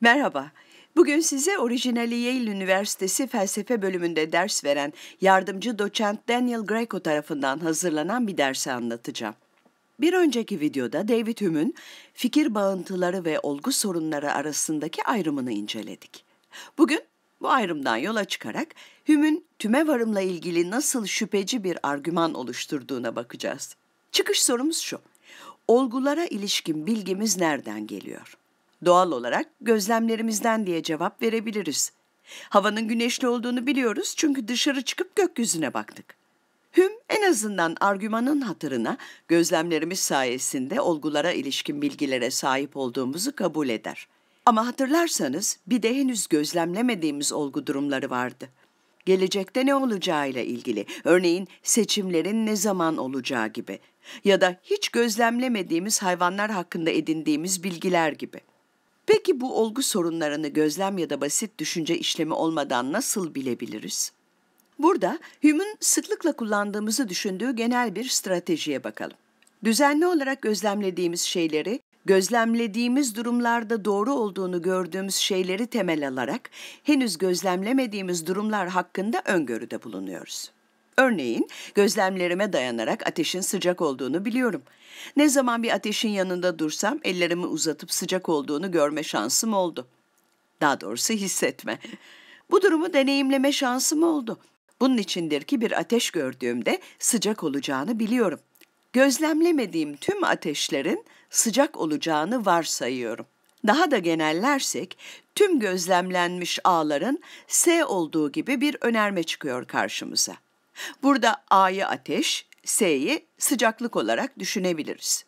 Merhaba. Bugün size orijinali Yale Üniversitesi felsefe bölümünde ders veren yardımcı doçent Daniel Greco tarafından hazırlanan bir dersi anlatacağım. Bir önceki videoda David Hume'ün fikir bağıntıları ve olgu sorunları arasındaki ayrımını inceledik. Bugün bu ayrımdan yola çıkarak Hume'ün tüme varımla ilgili nasıl şüpheci bir argüman oluşturduğuna bakacağız. Çıkış sorumuz şu. Olgulara ilişkin bilgimiz nereden geliyor? Doğal olarak gözlemlerimizden diye cevap verebiliriz. Havanın güneşli olduğunu biliyoruz çünkü dışarı çıkıp gökyüzüne baktık. Hüm en azından argümanın hatırına gözlemlerimiz sayesinde olgulara ilişkin bilgilere sahip olduğumuzu kabul eder. Ama hatırlarsanız bir de henüz gözlemlemediğimiz olgu durumları vardı. Gelecekte ne olacağıyla ilgili, örneğin seçimlerin ne zaman olacağı gibi ya da hiç gözlemlemediğimiz hayvanlar hakkında edindiğimiz bilgiler gibi. Peki bu olgu sorunlarını gözlem ya da basit düşünce işlemi olmadan nasıl bilebiliriz? Burada Hume'un sıklıkla kullandığımızı düşündüğü genel bir stratejiye bakalım. Düzenli olarak gözlemlediğimiz şeyleri, gözlemlediğimiz durumlarda doğru olduğunu gördüğümüz şeyleri temel alarak henüz gözlemlemediğimiz durumlar hakkında öngörüde bulunuyoruz. Örneğin gözlemlerime dayanarak ateşin sıcak olduğunu biliyorum. Ne zaman bir ateşin yanında dursam ellerimi uzatıp sıcak olduğunu görme şansım oldu. Daha doğrusu hissetme. Bu durumu deneyimleme şansım oldu. Bunun içindir ki bir ateş gördüğümde sıcak olacağını biliyorum. Gözlemlemediğim tüm ateşlerin sıcak olacağını varsayıyorum. Daha da genellersek tüm gözlemlenmiş ağların S olduğu gibi bir önerme çıkıyor karşımıza. Burada A'yı ateş, S'yi sıcaklık olarak düşünebiliriz.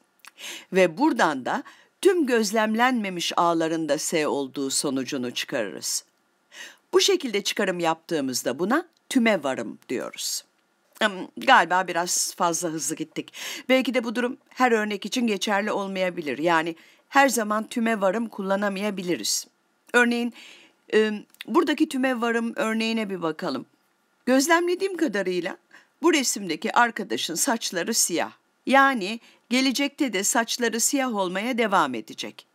Ve buradan da tüm gözlemlenmemiş ağların da S olduğu sonucunu çıkarırız. Bu şekilde çıkarım yaptığımızda buna tüme varım diyoruz. Hmm, galiba biraz fazla hızlı gittik. Belki de bu durum her örnek için geçerli olmayabilir. Yani her zaman tüme varım kullanamayabiliriz. Örneğin buradaki tüme varım örneğine bir bakalım. Gözlemlediğim kadarıyla bu resimdeki arkadaşın saçları siyah. Yani gelecekte de saçları siyah olmaya devam edecek.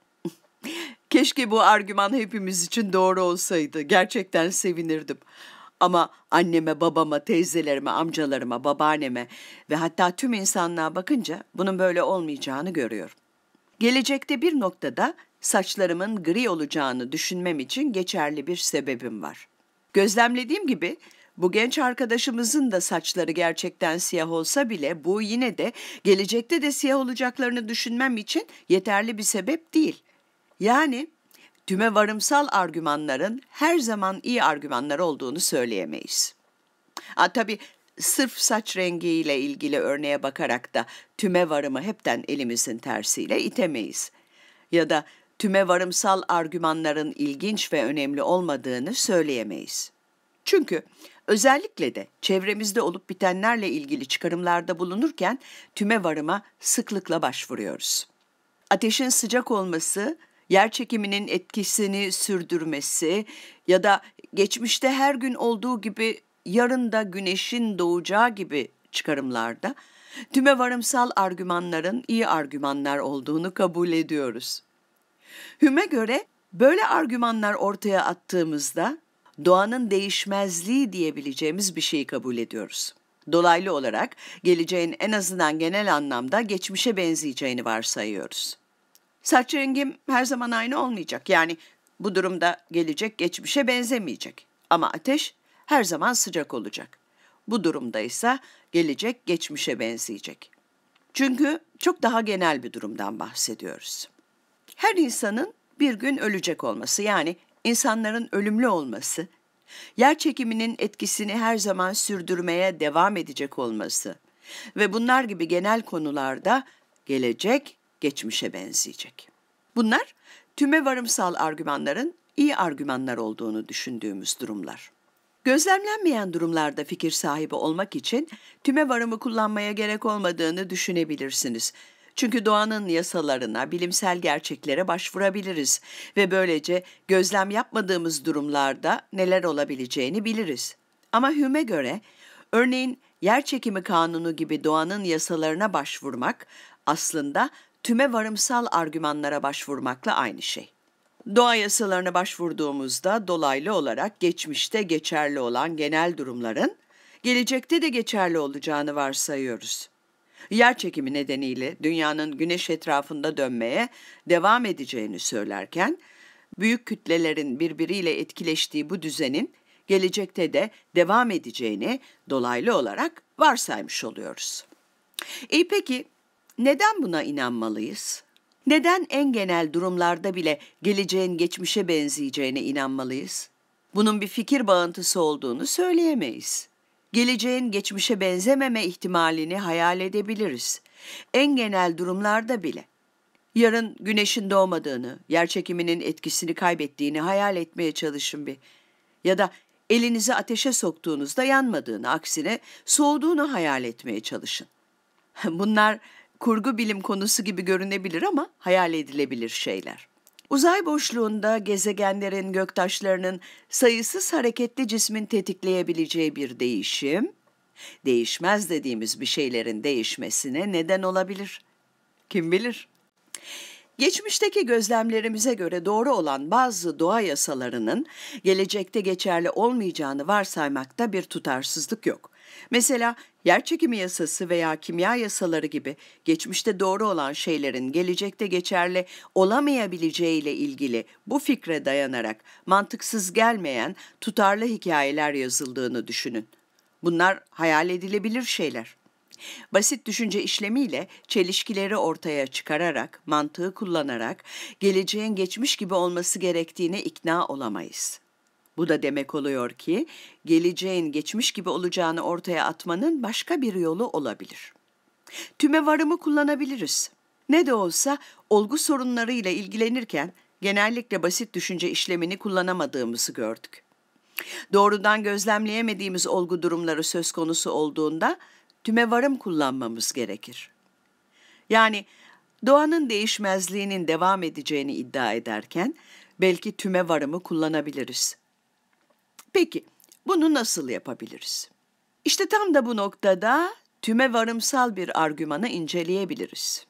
Keşke bu argüman hepimiz için doğru olsaydı. Gerçekten sevinirdim. Ama anneme, babama, teyzelerime, amcalarıma, babaanneme ve hatta tüm insanlığa bakınca bunun böyle olmayacağını görüyorum. Gelecekte bir noktada saçlarımın gri olacağını düşünmem için geçerli bir sebebim var. Gözlemlediğim gibi bu genç arkadaşımızın da saçları gerçekten siyah olsa bile bu yine de gelecekte de siyah olacaklarını düşünmem için yeterli bir sebep değil. Yani tüme varımsal argümanların her zaman iyi argümanlar olduğunu söyleyemeyiz. A, tabii sırf saç rengiyle ilgili örneğe bakarak da tüme varımı hepten elimizin tersiyle itemeyiz. Ya da tüme varımsal argümanların ilginç ve önemli olmadığını söyleyemeyiz. Çünkü özellikle de çevremizde olup bitenlerle ilgili çıkarımlarda bulunurken tüme varıma sıklıkla başvuruyoruz. Ateşin sıcak olması, yer çekiminin etkisini sürdürmesi ya da geçmişte her gün olduğu gibi yarın da güneşin doğacağı gibi çıkarımlarda tüme varımsal argümanların iyi argümanlar olduğunu kabul ediyoruz. Hüme göre böyle argümanlar ortaya attığımızda doğanın değişmezliği diyebileceğimiz bir şeyi kabul ediyoruz. Dolaylı olarak geleceğin en azından genel anlamda geçmişe benzeyeceğini varsayıyoruz. Saç rengim her zaman aynı olmayacak. Yani bu durumda gelecek geçmişe benzemeyecek. Ama ateş her zaman sıcak olacak. Bu durumda ise gelecek geçmişe benzeyecek. Çünkü çok daha genel bir durumdan bahsediyoruz. Her insanın bir gün ölecek olması yani insanların ölümlü olması Yer çekiminin etkisini her zaman sürdürmeye devam edecek olması ve bunlar gibi genel konularda gelecek geçmişe benzeyecek. Bunlar tüme varımsal argümanların iyi argümanlar olduğunu düşündüğümüz durumlar. Gözlemlenmeyen durumlarda fikir sahibi olmak için tüme varımı kullanmaya gerek olmadığını düşünebilirsiniz. Çünkü doğanın yasalarına, bilimsel gerçeklere başvurabiliriz ve böylece gözlem yapmadığımız durumlarda neler olabileceğini biliriz. Ama Hume'e göre örneğin yer çekimi kanunu gibi doğanın yasalarına başvurmak aslında tüme varımsal argümanlara başvurmakla aynı şey. Doğa yasalarına başvurduğumuzda dolaylı olarak geçmişte geçerli olan genel durumların gelecekte de geçerli olacağını varsayıyoruz yer çekimi nedeniyle dünyanın güneş etrafında dönmeye devam edeceğini söylerken, büyük kütlelerin birbiriyle etkileştiği bu düzenin gelecekte de devam edeceğini dolaylı olarak varsaymış oluyoruz. İyi peki neden buna inanmalıyız? Neden en genel durumlarda bile geleceğin geçmişe benzeyeceğine inanmalıyız? Bunun bir fikir bağıntısı olduğunu söyleyemeyiz geleceğin geçmişe benzememe ihtimalini hayal edebiliriz. En genel durumlarda bile. Yarın güneşin doğmadığını, yerçekiminin etkisini kaybettiğini hayal etmeye çalışın bir. Ya da elinizi ateşe soktuğunuzda yanmadığını, aksine soğuduğunu hayal etmeye çalışın. Bunlar kurgu bilim konusu gibi görünebilir ama hayal edilebilir şeyler.'' Uzay boşluğunda gezegenlerin göktaşlarının sayısız hareketli cismin tetikleyebileceği bir değişim, değişmez dediğimiz bir şeylerin değişmesine neden olabilir. Kim bilir? Geçmişteki gözlemlerimize göre doğru olan bazı doğa yasalarının gelecekte geçerli olmayacağını varsaymakta bir tutarsızlık yok. Mesela yer çekimi yasası veya kimya yasaları gibi geçmişte doğru olan şeylerin gelecekte geçerli olamayabileceğiyle ilgili bu fikre dayanarak mantıksız gelmeyen tutarlı hikayeler yazıldığını düşünün. Bunlar hayal edilebilir şeyler. Basit düşünce işlemiyle çelişkileri ortaya çıkararak, mantığı kullanarak geleceğin geçmiş gibi olması gerektiğine ikna olamayız.'' Bu da demek oluyor ki geleceğin geçmiş gibi olacağını ortaya atmanın başka bir yolu olabilir. Tüme varımı kullanabiliriz. Ne de olsa olgu sorunlarıyla ilgilenirken genellikle basit düşünce işlemini kullanamadığımızı gördük. Doğrudan gözlemleyemediğimiz olgu durumları söz konusu olduğunda tüme varım kullanmamız gerekir. Yani doğanın değişmezliğinin devam edeceğini iddia ederken belki tüme varımı kullanabiliriz. Peki bunu nasıl yapabiliriz? İşte tam da bu noktada tüme varımsal bir argümanı inceleyebiliriz.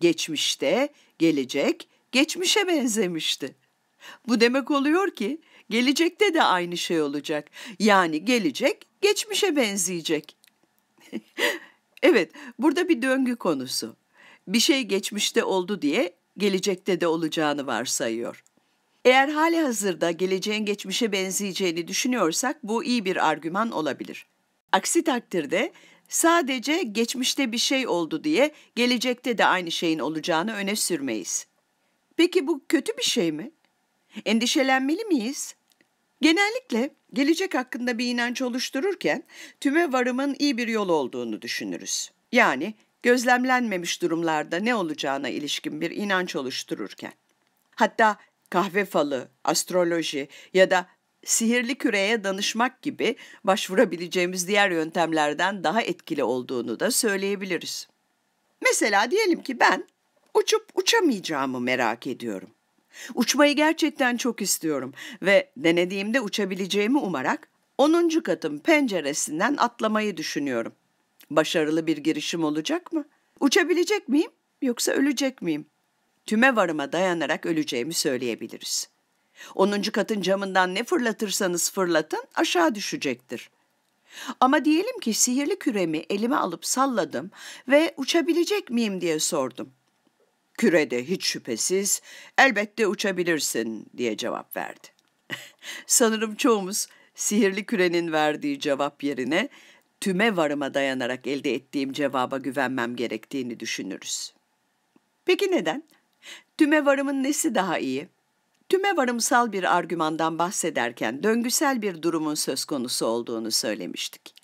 Geçmişte gelecek geçmişe benzemişti. Bu demek oluyor ki gelecekte de aynı şey olacak. Yani gelecek geçmişe benzeyecek. evet, burada bir döngü konusu. Bir şey geçmişte oldu diye gelecekte de olacağını varsayıyor. Eğer hali hazırda geleceğin geçmişe benzeyeceğini düşünüyorsak bu iyi bir argüman olabilir. Aksi takdirde sadece geçmişte bir şey oldu diye gelecekte de aynı şeyin olacağını öne sürmeyiz. Peki bu kötü bir şey mi? Endişelenmeli miyiz? Genellikle gelecek hakkında bir inanç oluştururken tüme varımın iyi bir yol olduğunu düşünürüz. Yani gözlemlenmemiş durumlarda ne olacağına ilişkin bir inanç oluştururken. Hatta kahve falı, astroloji ya da sihirli küreye danışmak gibi başvurabileceğimiz diğer yöntemlerden daha etkili olduğunu da söyleyebiliriz. Mesela diyelim ki ben uçup uçamayacağımı merak ediyorum. Uçmayı gerçekten çok istiyorum ve denediğimde uçabileceğimi umarak 10. katın penceresinden atlamayı düşünüyorum. Başarılı bir girişim olacak mı? Uçabilecek miyim yoksa ölecek miyim? tüme varıma dayanarak öleceğimi söyleyebiliriz. Onuncu katın camından ne fırlatırsanız fırlatın aşağı düşecektir. Ama diyelim ki sihirli küremi elime alıp salladım ve uçabilecek miyim diye sordum. Kürede hiç şüphesiz elbette uçabilirsin diye cevap verdi. Sanırım çoğumuz sihirli kürenin verdiği cevap yerine tüme varıma dayanarak elde ettiğim cevaba güvenmem gerektiğini düşünürüz. Peki neden? Tüme varımın nesi daha iyi? Tüme varımsal bir argümandan bahsederken döngüsel bir durumun söz konusu olduğunu söylemiştik.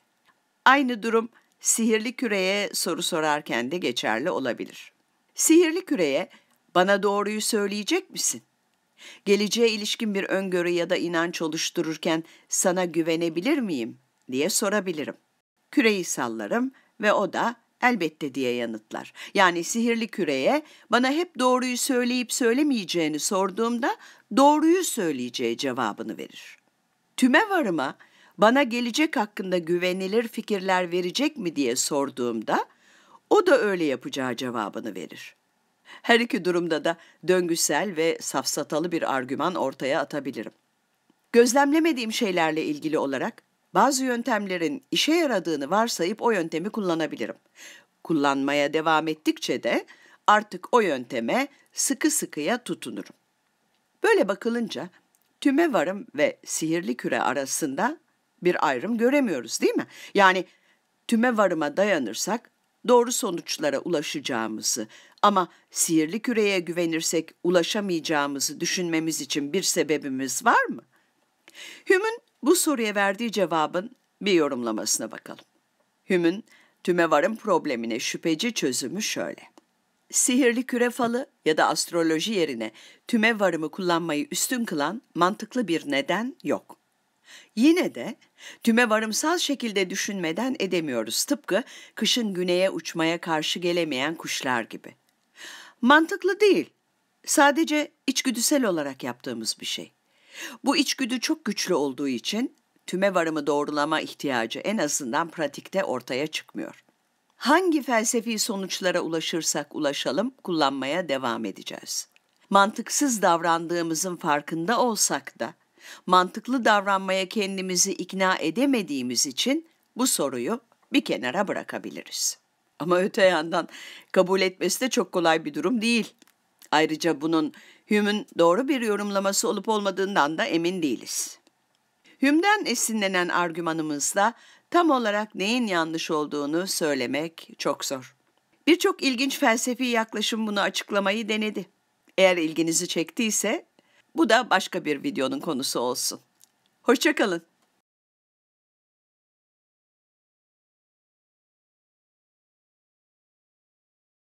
Aynı durum sihirli küreye soru sorarken de geçerli olabilir. Sihirli küreye bana doğruyu söyleyecek misin? Geleceğe ilişkin bir öngörü ya da inanç oluştururken sana güvenebilir miyim diye sorabilirim. Küreyi sallarım ve o da elbette diye yanıtlar. Yani sihirli küreye bana hep doğruyu söyleyip söylemeyeceğini sorduğumda doğruyu söyleyeceği cevabını verir. Tüme varıma bana gelecek hakkında güvenilir fikirler verecek mi diye sorduğumda o da öyle yapacağı cevabını verir. Her iki durumda da döngüsel ve safsatalı bir argüman ortaya atabilirim. Gözlemlemediğim şeylerle ilgili olarak bazı yöntemlerin işe yaradığını varsayıp o yöntemi kullanabilirim. Kullanmaya devam ettikçe de artık o yönteme sıkı sıkıya tutunurum. Böyle bakılınca tüme varım ve sihirli küre arasında bir ayrım göremiyoruz değil mi? Yani tüme varıma dayanırsak doğru sonuçlara ulaşacağımızı ama sihirli küreye güvenirsek ulaşamayacağımızı düşünmemiz için bir sebebimiz var mı? Hüm'ün bu soruya verdiği cevabın bir yorumlamasına bakalım. Hüm'ün tümevarın problemine şüpheci çözümü şöyle. Sihirli küre falı ya da astroloji yerine tümevarımı kullanmayı üstün kılan mantıklı bir neden yok. Yine de tüme varımsal şekilde düşünmeden edemiyoruz tıpkı kışın güneye uçmaya karşı gelemeyen kuşlar gibi. Mantıklı değil, sadece içgüdüsel olarak yaptığımız bir şey. Bu içgüdü çok güçlü olduğu için tüme varımı doğrulama ihtiyacı en azından pratikte ortaya çıkmıyor. Hangi felsefi sonuçlara ulaşırsak ulaşalım kullanmaya devam edeceğiz. Mantıksız davrandığımızın farkında olsak da mantıklı davranmaya kendimizi ikna edemediğimiz için bu soruyu bir kenara bırakabiliriz. Ama öte yandan kabul etmesi de çok kolay bir durum değil. Ayrıca bunun Hume'un doğru bir yorumlaması olup olmadığından da emin değiliz. Hume'den esinlenen argümanımızla tam olarak neyin yanlış olduğunu söylemek çok zor. Birçok ilginç felsefi yaklaşım bunu açıklamayı denedi. Eğer ilginizi çektiyse bu da başka bir videonun konusu olsun. Hoşçakalın.